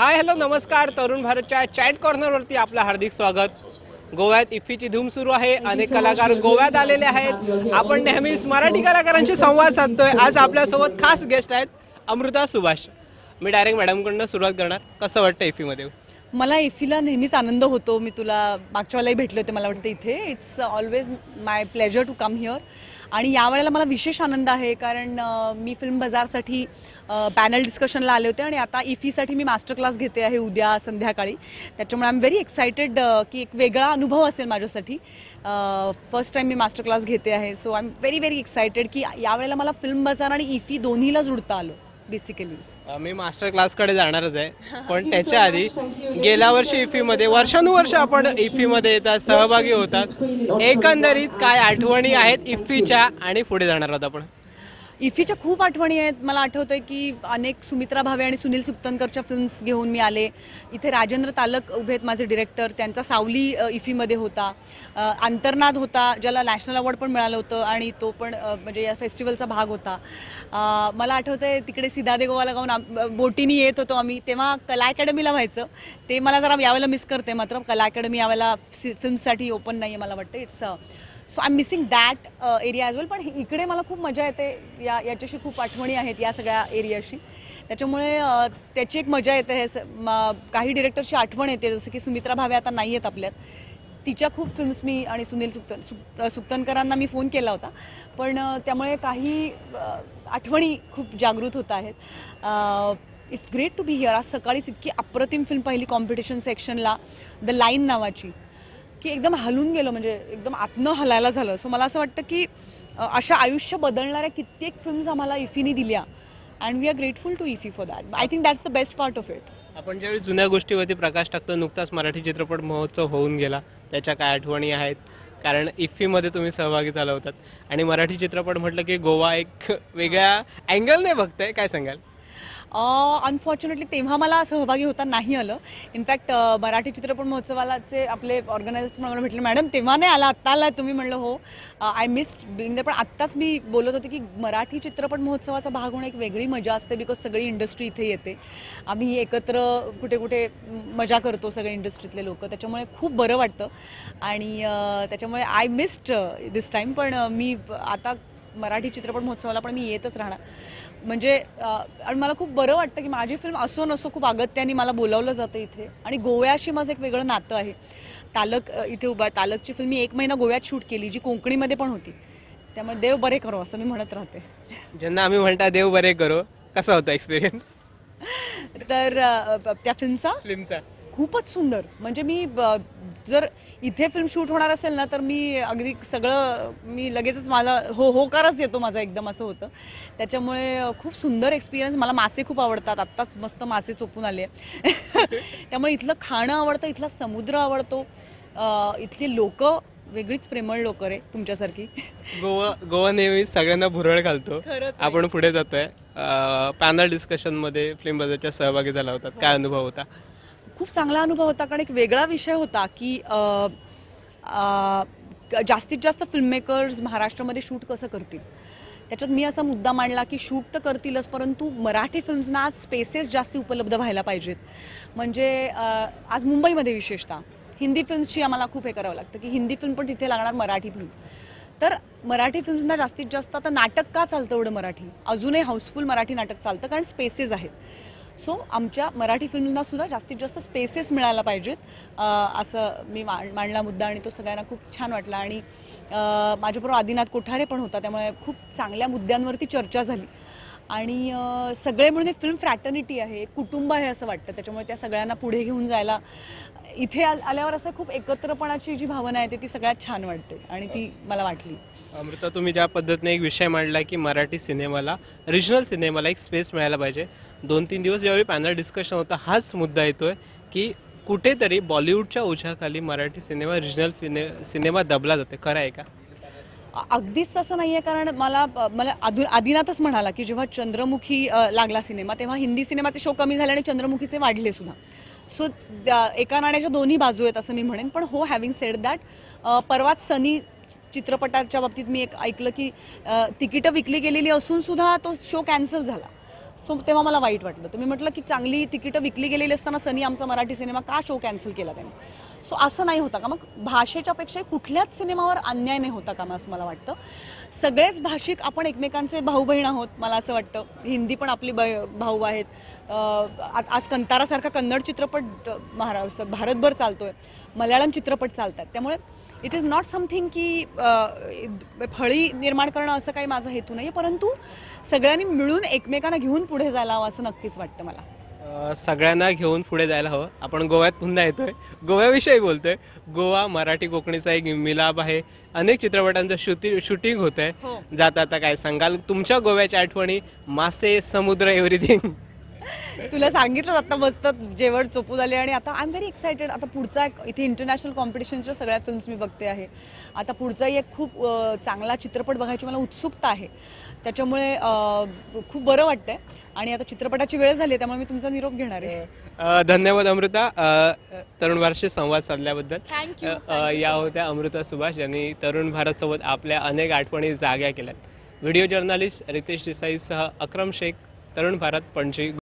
Hi hello नमस्कार तरुण भारतच्या चॅट कॉर्नरवरती आपलं हार्दिक स्वागत गोव्यात इफ्फीची धूम सुरू आहे अनेक कलाकार गोव्यात आलेले आहेत आपण नेहमीच मराठी कलाकारांशी संवाद साधतोय आज आपल्यासोबत खास गेस्ट आहेत अमृता सुभाष मी डायरेक्ट मॅडमकडनं सुरुवात करणार कसं वाटतं इफ्फीमध्ये मला एफीला नेहमीच आनंद होतो मी तुला मागच्या भेटले होते मला वाटतं इथे it's always my pleasure to come here आणि यावेळेला मला विशेष आनंद आहे कारण मी फिल्म बाजारसाठी पॅनल डिस्कशनला आले होते आणि आता इफीसाठी e e मी मास्टर क्लास घेते आहे उद्या संध्याकाळी त्याच्यामुळे आय एम व्हेरी एक्सायटेड की एक वेगळा अनुभव असेल माझ्यासाठी फर्स्ट टाईम मी मास्टर क्लास घेते आहे so I am very very excited की यावेळेला मला फिल्म बाजार आणि इफी e दोन्हीला जुडता आलो बेसिकली मी मास्टर क्लासकडे जाणारच आहे पण त्याच्या आधी गेल्या वर्षी e मध्ये वर्षानुवर्ष आपण e मध्ये येतात सहभागी होतात एकंदरीत काय आठवणी आहेत इफ्फीच्या e आणि पुढे जाणार आहोत आपण इफ्फीच्या खूप आठवणी आहेत मला आठवतं आहे की अनेक सुमित्रा भावे आणि सुनील सुक्तनकरच्या फिल्म्स घेऊन मी आले इथे राजेंद्र तालक उभे आहेत माझे डिरेक्टर त्यांचा सावली इफीमध्ये होता अंतर्नाद होता ज्याला नॅशनल अवॉर्ड पण मिळालं होतं आणि तो पण म्हणजे या फेस्टिवलचा भाग होता मला आठवतं आहे तिकडे सिधादे गोवाला गाऊन आम बोटीनी येत होतो आम्ही तेव्हा कला अकॅडमीला व्हायचं ते मला जरा यावेळेला मिस करते मात्र कला अकॅडमी यावेळेला फि फिल्म्ससाठी ओपन नाही आहे मला वाटतं it's so I am missing that area as well पण इकडे मला खूप मजा येते या याच्याशी खूप आठवणी आहेत या सगळ्या एरियाशी त्याच्यामुळे uh, त्याची एक मजा येते हे काही डिरेक्टरची आठवण येते जसं की सुमित्रा भावे आता नाही आहेत आपल्यात तिच्या खूप फिल्म्स मी आणि सुनील सुप्तन सुप्त सुप्तनकरांना मी फोन केला होता पण uh, त्यामुळे काही uh, आठवणी खूप जागृत होत आहेत it's great to be here आज सकाळीच इतकी अप्रतिम फिल्म पहिली कॉम्पिटिशन सेक्शनला द लाईन नावाची की एकदम हलून गेलं म्हणजे एकदम आत्म हलायला झालं सो मला असं वाटतं की अशा आयुष्य बदलणाऱ्या कित्येक फिल्म्स आम्हाला इफीनी दिल्या and we are grateful to IFFI for that I think that's the best part of it आपण ज्यावेळी जुन्या गोष्टीवरती प्रकाश टाकतो नुकताच मराठी चित्रपट महोत्सव होऊन गेला त्याच्या काय आठवणी आहेत कारण इफ्फीमध्ये तुम्ही सहभागी झाला होतात आणि मराठी चित्रपट म्हटलं की गोवा एक वेगळ्या अँगलने बघतंय काय सांगाल अनफॉर्च्युनेटली तेव्हा मला सहभागी होता नाही आलं इनफॅक्ट मराठी चित्रपट महोत्सवालाचे आपले ऑर्गनायझर्स मला भेटले मॅडम तेव्हा नाही आला आत्ता आला तुम्ही म्हणलं हो आय मिस्ड बिंग द पण आत्ताच मी बोलत होते की मराठी चित्रपट महोत्सवाचा भाग होणं एक वेगळी मजा असते बिकॉज सगळी इंडस्ट्री इथे येते आम्ही एकत्र कुठे कुठे मजा करतो सगळे इंडस्ट्रीतले लोक त्याच्यामुळे खूप बरं वाटतं आणि त्याच्यामुळे आय मिस्ड दिस टाईम पण मी आता मराठी चित्रपट महोत्सवाला पण मी येतच राहणार म्हणजे आणि मला खूप बरं वाटतं की माझी फिल्म असो नसो खूप अगत्याने मला बोलावलं जातं इथे आणि गोव्याशी माझं एक वेगळं नातं आहे तालक इथे उभा तालकची फिल्म मी एक महिना गोव्यात शूट केली जी कोकणीमध्ये पण होती त्यामुळे देव बरे करो असं मी म्हणत राहते ज्यांना आम्ही म्हणता देव बरे करो कसा होता एक्सपिरियन्स तर त्या फिल्मचा फिल्मचा खूपच सुंदर म्हणजे मी जर इथे फिल्म शूट होणार असेल ना तर मी अगदी सगळं मी लगेचच मला हो होकारच येतो माझा एकदम असं होतं त्याच्यामुळे खूप सुंदर एक्सपिरियन्स मला मासे खूप आवडतात आत्ताच मस्त मासे चोपून आले त्यामुळे इथलं खाणं आवडतं इथला समुद्र आवडतो इथली लोक वेगळीच प्रेमळ लोक रे तुमच्यासारखी गोवा गोवा नेहमी सगळ्यांना भुरळ घालतो आपण पुढे जातोय पॅनल डिस्कशनमध्ये फिल्म बाजारच्या सहभागी झाला होता काय अनुभव होता खूप चांगला अनुभव होता कारण एक वेगळा विषय होता की जास्तीत जास्त फिल्ममेकर्स महाराष्ट्रामध्ये शूट कसं करतील त्याच्यात मी असा मुद्दा मांडला की शूट तर करतीलच परंतु मराठी फिल्म्सना आज स्पेसेस जास्त उपलब्ध व्हायला पाहिजेत म्हणजे आज मुंबईमध्ये विशेषतः हिंदी फिल्म्सची आम्हाला खूप हे करावं लागतं की हिंदी फिल्म पण तिथे लागणार मराठी फिल्म तर मराठी फिल्म्सना जास्तीत जास्त आता नाटक का चालतं एवढं मराठी अजूनही हाऊसफुल मराठी नाटक चालतं कारण स्पेसेस आहेत सो आमच्या मराठी फिल्मना सुद्धा जास्तीत जास्त स्पेसेस मिळायला पाहिजेत असं मी मांडला मुद्दा आणि तो सगळ्यांना खूप छान वाटला आणि माझ्याबरोबर आदिनाथ कोठारे पण होता त्यामुळे खूप चांगल्या मुद्द्यांवरती चर्चा झाली आणि सगळे म्हणून फिल्म फ्रॅटर्निटी आहे कुटुंब आहे असं वाटतं त्याच्यामुळे त्या सगळ्यांना पुढे घेऊन जायला इथे आल्यावर असं खूप एकत्रपणाची जी भावना आहे ती सगळ्यात छान वाटते आणि ती हो. मला वाटली अमृता तुम्ही ज्या पद्धतीने एक विषय मांडला की मराठी सिनेमाला रिजनल सिनेमाला एक स्पेस मिळायला पाहिजे दोन तीन दिवस ज्यावेळी पॅनल डिस्कशन होता हाच मुद्दा येतोय की कुठेतरी बॉलिवूडच्या ओझ्याखाली Marathi cinema regional cine cinema दबला जाते खरं आहे का अगदीच तसं नाही आहे कारण मला मला आधु आदिनाथच म्हणाला की जेव्हा चंद्रमुखी लागला सिनेमा तेव्हा हिंदी सिनेमाचे शो कमी झाले आणि चंद्रमुखीचे वाढले सुद्धा सो एका नाण्याच्या दोन्ही बाजू आहेत असं मी म्हणेन पण हो हॅव्हिंग सेड दॅट परवाच सनी चित्रपटाच्या बाबतीत मी एक ऐकलं की तिकीटं विकली गेलेली असूनसुद्धा तो शो कॅन्सल झाला सो तेव्हा मला वाईट वाटलं तर मी म्हटलं की चांगली तिकीटं विकली गेलेली असताना सनी आमचा मराठी सिनेमा का शो कॅन्सल केला त्याने सो असं नाही होता का मग भाषेच्यापेक्षा कुठल्याच सिनेमावर अन्याय नाही होता का मग असं मला वाटतं सगळेच भाषिक आपण एकमेकांचे भाऊ बहीण आहोत मला असं वाटतं हिंदी पण आपली ब भाऊ आहेत आज कंतारासारखा कन्नड चित्रपट महारा भारतभर चालतो आहे मल्याळम चित्रपट चालतात त्यामुळे इट इज नॉट समथिंग की फळी निर्माण करणं असं काही माझा हेतू नाही आहे परंतु सगळ्यांनी मिळून एकमेकांना घेऊन पुढे जायला हवं असं नक्कीच वाटतं मला सगळ्यांना घेऊन पुढे जायला हवं आपण गोव्यात पुन्हा येतोय गोव्याविषयी बोलतोय गोवा मराठी कोकणीचा एक मिलाप आहे अनेक चित्रपटांचं शूटिंग शूटिंग होत आहे जाता आता काय सांगाल तुमच्या गोव्याच्या आठवणी मासे समुद्र एव्हरीथिंग तुला सांगितलं आता मस्त जेवण चोपू झाले आणि आता आय एम व्हेरी एक्सायटेड आता पुढचा एक इथे इंटरनॅशनल कॉम्पिटिशनच्या सगळ्या फिल्म्स मी बघते आहे आता पुढचाही एक खूप चांगला चित्रपट बघायची मला उत्सुकता आहे त्याच्यामुळे खूप बरं वाटतंय आणि आता चित्रपटाची वेळ झाली त्यामुळे मी तुमचा निरोप घेणार आहे धन्यवाद अमृता तरुण भारतशी संवाद साधल्याबद्दल थँक्यू या होत्या अमृता सुभाष यांनी तरुण भारतसोबत आपल्या अनेक आठवणी जाग्या केल्यात व्हिडिओ जर्नालिस्ट रितेश देसाईसह अक्रम शेख तरुण भारत पणजी